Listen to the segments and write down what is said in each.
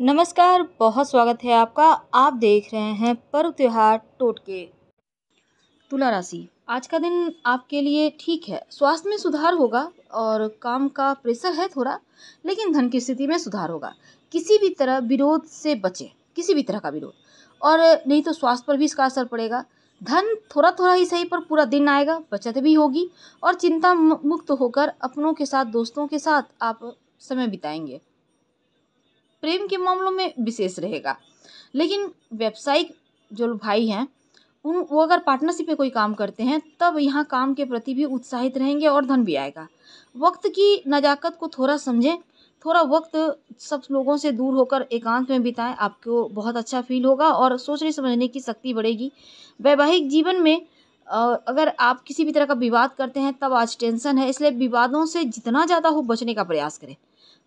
नमस्कार बहुत स्वागत है आपका आप देख रहे हैं पर्व त्यौहार टोटके तुला राशि आज का दिन आपके लिए ठीक है स्वास्थ्य में सुधार होगा और काम का प्रेशर है थोड़ा लेकिन धन की स्थिति में सुधार होगा किसी भी तरह विरोध से बचे किसी भी तरह का विरोध और नहीं तो स्वास्थ्य पर भी इसका असर पड़ेगा धन थोड़ा थोड़ा ही सही पर पूरा दिन आएगा बचत भी होगी और चिंता मुक्त होकर अपनों के साथ दोस्तों के साथ आप समय बिताएंगे प्रेम के मामलों में विशेष रहेगा लेकिन व्यावसायिक जो भाई हैं उन वो अगर पार्टनरशिप में कोई काम करते हैं तब यहाँ काम के प्रति भी उत्साहित रहेंगे और धन भी आएगा वक्त की नज़ाकत को थोड़ा समझें थोड़ा वक्त सब लोगों से दूर होकर एकांत में बिताएं आपको बहुत अच्छा फील होगा और सोचने समझने की शक्ति बढ़ेगी वैवाहिक जीवन में अगर आप किसी भी तरह का विवाद करते हैं तब आज टेंशन है इसलिए विवादों से जितना ज़्यादा हो बचने का प्रयास करें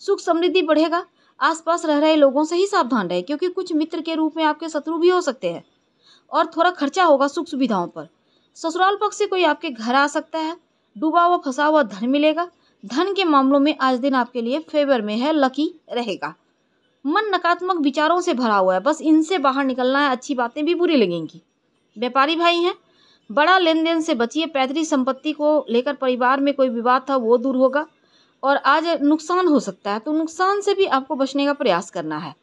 सुख समृद्धि बढ़ेगा आसपास रह रहे लोगों से ही सावधान रहे क्योंकि कुछ मित्र के रूप में आपके शत्रु भी हो सकते हैं और थोड़ा खर्चा होगा सुख सुविधाओं पर ससुराल पक्ष से कोई आपके घर आ सकता है डूबा हुआ फंसा हुआ धन मिलेगा धन के मामलों में आज दिन आपके लिए फेवर में है लकी रहेगा मन नकारात्मक विचारों से भरा हुआ है बस इनसे बाहर निकलना है अच्छी बातें भी बुरी लगेंगी व्यापारी भाई हैं बड़ा लेन देन से बचिए पैतृक संपत्ति को लेकर परिवार में कोई विवाद था वो दूर होगा और आज नुकसान हो सकता है तो नुकसान से भी आपको बचने का प्रयास करना है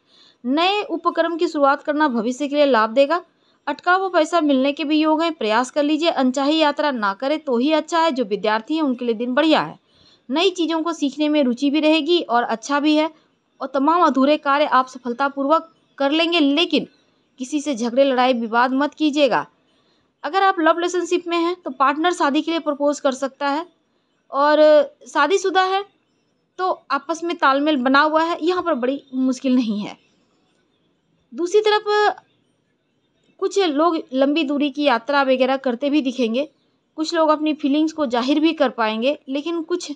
नए उपक्रम की शुरुआत करना भविष्य के लिए लाभ देगा अटका हुआ पैसा मिलने के भी योग हैं प्रयास कर लीजिए अनचाही यात्रा ना करें तो ही अच्छा है जो विद्यार्थी हैं उनके लिए दिन बढ़िया है नई चीज़ों को सीखने में रुचि भी रहेगी और अच्छा भी है और तमाम अधूरे कार्य आप सफलतापूर्वक कर लेंगे लेकिन किसी से झगड़े लड़ाई विवाद मत कीजिएगा अगर आप लव रिलेशनशिप में हैं तो पार्टनर शादी के लिए प्रपोज कर सकता है और शादीशुदा है तो आपस में तालमेल बना हुआ है यहाँ पर बड़ी मुश्किल नहीं है दूसरी तरफ कुछ लोग लंबी दूरी की यात्रा वगैरह करते भी दिखेंगे कुछ लोग अपनी फीलिंग्स को जाहिर भी कर पाएंगे लेकिन कुछ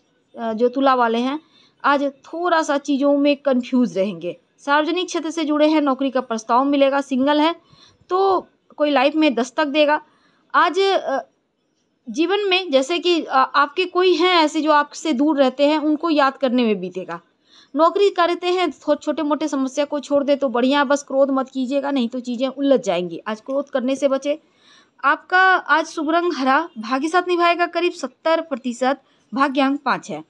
जो तुला वाले हैं आज थोड़ा सा चीज़ों में कंफ्यूज रहेंगे सार्वजनिक क्षेत्र से जुड़े हैं नौकरी का प्रस्ताव मिलेगा सिंगल है तो कोई लाइफ में दस्तक देगा आज जीवन में जैसे कि आपके कोई हैं ऐसे जो आपसे दूर रहते हैं उनको याद करने में बीतेगा नौकरी करते हैं छोटे मोटे समस्या को छोड़ दे तो बढ़िया बस क्रोध मत कीजिएगा नहीं तो चीज़ें उलझ जाएंगी आज क्रोध करने से बचे आपका आज शुभ रंग हरा भाग्य साथ निभाएगा करीब सत्तर प्रतिशत भाग्यांक पाँच है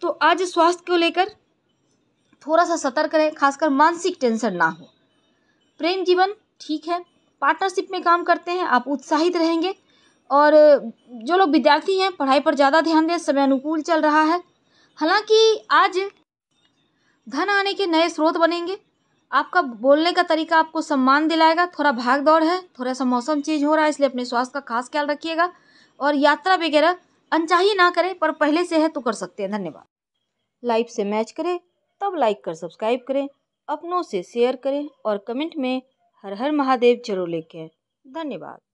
तो आज स्वास्थ्य को लेकर थोड़ा सा सतर्क रहें खासकर मानसिक टेंशन ना हो प्रेम जीवन ठीक है पार्टनरशिप में काम करते हैं आप उत्साहित रहेंगे और जो लोग विद्यार्थी हैं पढ़ाई पर ज़्यादा ध्यान दें समय अनुकूल चल रहा है हालाँकि आज धन आने के नए स्रोत बनेंगे आपका बोलने का तरीका आपको सम्मान दिलाएगा थोड़ा भाग दौड़ है थोड़ा सा मौसम चेंज हो रहा है इसलिए अपने स्वास्थ्य का खास ख्याल रखिएगा और यात्रा वगैरह अनचाही ना करें पर पहले से है तो कर सकते हैं धन्यवाद लाइव से मैच करें तब लाइक कर सब्सक्राइब करें अपनों से शेयर करें और कमेंट में हर हर महादेव जरूर लिखें धन्यवाद